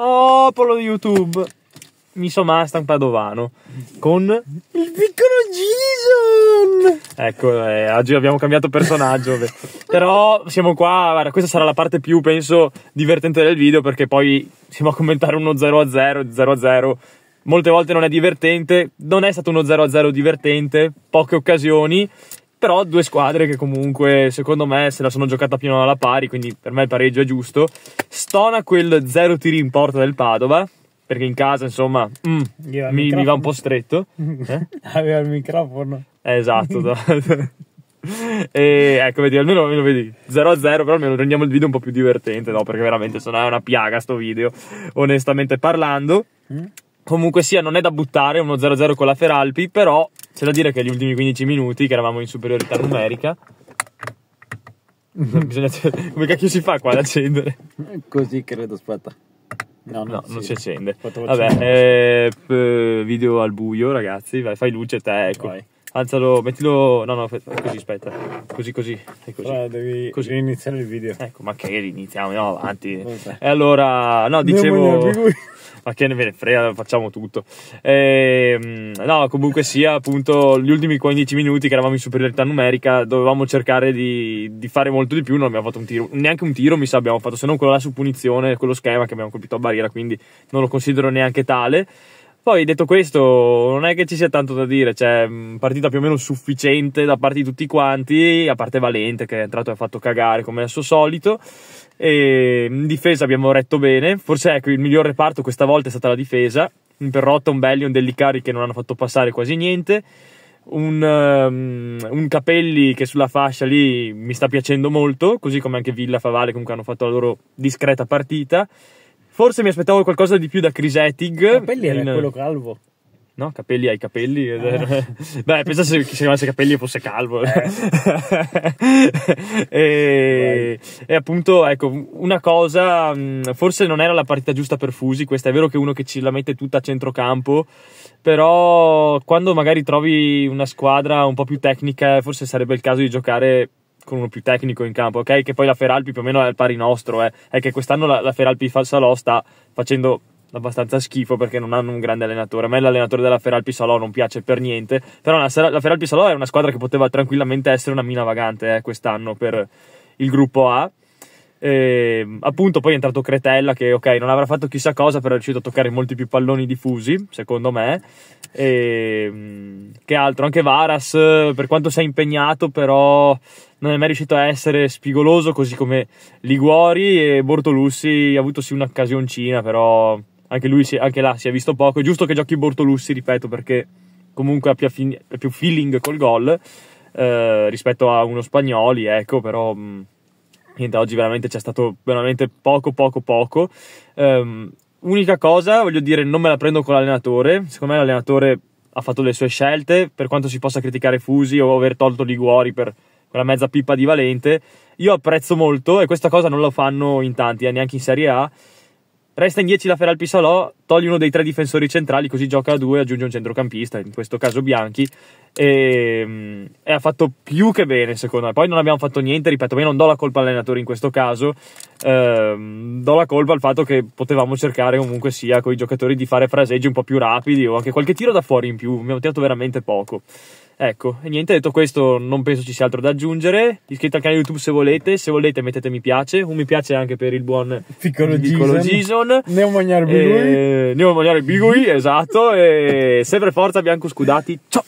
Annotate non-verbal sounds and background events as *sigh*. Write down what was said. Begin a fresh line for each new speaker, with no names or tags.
popolo oh, di YouTube. Mi sono Mustang Padovano con il piccolo Jason. Ecco, eh, oggi abbiamo cambiato personaggio. Però siamo qua. Guarda, questa sarà la parte più, penso, divertente del video perché poi siamo a commentare uno 0 a 0, 0 a 0. Molte volte non è divertente. Non è stato uno 0 a 0 divertente, poche occasioni però due squadre che comunque secondo me se la sono giocata più o meno alla pari, quindi per me il pareggio è giusto. Stona quel zero tiri in porta del Padova, perché in casa insomma mm, mi, mi, va un po' stretto. *laughs* Eh? Aveva il microfono. Eh, *laughs* esatto. e ecco, vedi, almeno, almeno vedi 0 0, però almeno rendiamo il video un po' più divertente, no? Perché veramente sono una piaga sto video, onestamente parlando. Mm. Comunque sia, non è da buttare uno 0-0 con la Feralpi, però c'è da dire che gli ultimi 15 minuti, che eravamo in superiorità numerica, *laughs* bisogna... come cacchio si fa qua ad accendere? Così credo, aspetta. No, no, no sì. non si accende. Vabbè, eh, video al buio, ragazzi. Vai, fai luce te, ecco. Vai. Alzalo, mettilo. No, no, così, aspetta. Così, così. Fai così. Allora, devi così. iniziare il video. Ecco, ma che iniziamo, Andiamo avanti. E allora, no, dicevo. *laughs* Ma che ne ve ne frega, facciamo tutto. E, ehm, no, comunque sia, appunto, gli ultimi 15 minuti che eravamo in superiorità numerica, dovevamo cercare di, di fare molto di più. Non abbiamo fatto un tiro, neanche un tiro, mi sa, abbiamo fatto, se non quello là su punizione, quello schema che abbiamo colpito a barriera, quindi non lo considero neanche tale. Poi detto questo, non è che ci sia tanto da dire, cioè partita più o meno sufficiente da parte di tutti quanti, a parte Valente che è entrato e ha fatto cagare come al suo solito. E in difesa abbiamo retto bene, forse ecco il miglior reparto questa volta è stata la difesa, un Perrotta, un Belli, un Dellicari che non hanno fatto passare quasi niente. Un, um, un, Capelli che sulla fascia lì mi sta piacendo molto, così come anche Villa, Favale comunque hanno fatto la loro discreta partita. Forse mi aspettavo qualcosa di più da Chris Crisetig. Capelli era in... quello calvo. No, capelli ai capelli. Eh. *laughs* Beh, pensa se si chiamasse capelli e fosse calvo. Eh. *laughs* e, e, appunto, ecco, una cosa, mm, forse non era la partita giusta per Fusi, questa è vero che uno che ci la mette tutta a centrocampo, però quando magari trovi una squadra un po' più tecnica, forse sarebbe il caso di giocare con uno più tecnico in campo, ok? Che poi la Feralpi più o meno è al pari nostro, eh? è che quest'anno la, la Feralpi Salò sta facendo abbastanza schifo perché non hanno un grande allenatore. A me l'allenatore della Feralpi Salò non piace per niente, però la, la Feralpi Salò è una squadra che poteva tranquillamente essere una mina vagante eh, quest'anno per il gruppo A. E, ehm, appunto poi è entrato Cretella che ok non avrà fatto chissà cosa però è riuscito a toccare molti più palloni diffusi secondo me e, ehm, che altro anche Varas per quanto sia impegnato però non è mai riuscito a essere spigoloso, così come Liguori e Bortolussi ha avuto sì un'occasioncina, però anche lui si, anche là si è visto poco. È giusto che giochi Bortolussi, ripeto, perché comunque ha più, affin- più feeling col gol eh, rispetto a uno Spagnoli, ecco, però... Mh, mm, niente, oggi veramente c'è stato veramente poco, poco, poco. Um, unica cosa, voglio dire, non me la prendo con l'allenatore. Secondo me l'allenatore ha fatto le sue scelte, per quanto si possa criticare Fusi o aver tolto Liguori per quella mezza pippa di Valente. Io apprezzo molto e questa cosa non la fanno in tanti, eh, neanche in Serie A. Resta in 10 la Feral Pisalò, togli uno dei tre difensori centrali, così gioca a due, aggiunge un centrocampista, in questo caso Bianchi, e, ehm, e, ha fatto più che bene secondo me. Poi non abbiamo fatto niente, ripeto, io non do la colpa all'allenatore in questo caso, ehm, do la colpa al fatto che potevamo cercare comunque sia con i giocatori di fare fraseggi un po' più rapidi o anche qualche tiro da fuori in più, abbiamo tirato veramente poco. Ecco, e niente, detto questo, non penso ci sia altro da aggiungere. Iscrivetevi al canale YouTube se volete, se volete mettete mi piace, un mi piace anche per il buon piccolo, piccolo Gison. Gison. Neo Magnarbi lui. Ehm, andiamo a mangiare i bigui, *laughs* esatto, e sempre forza Bianco Scudati, ciao!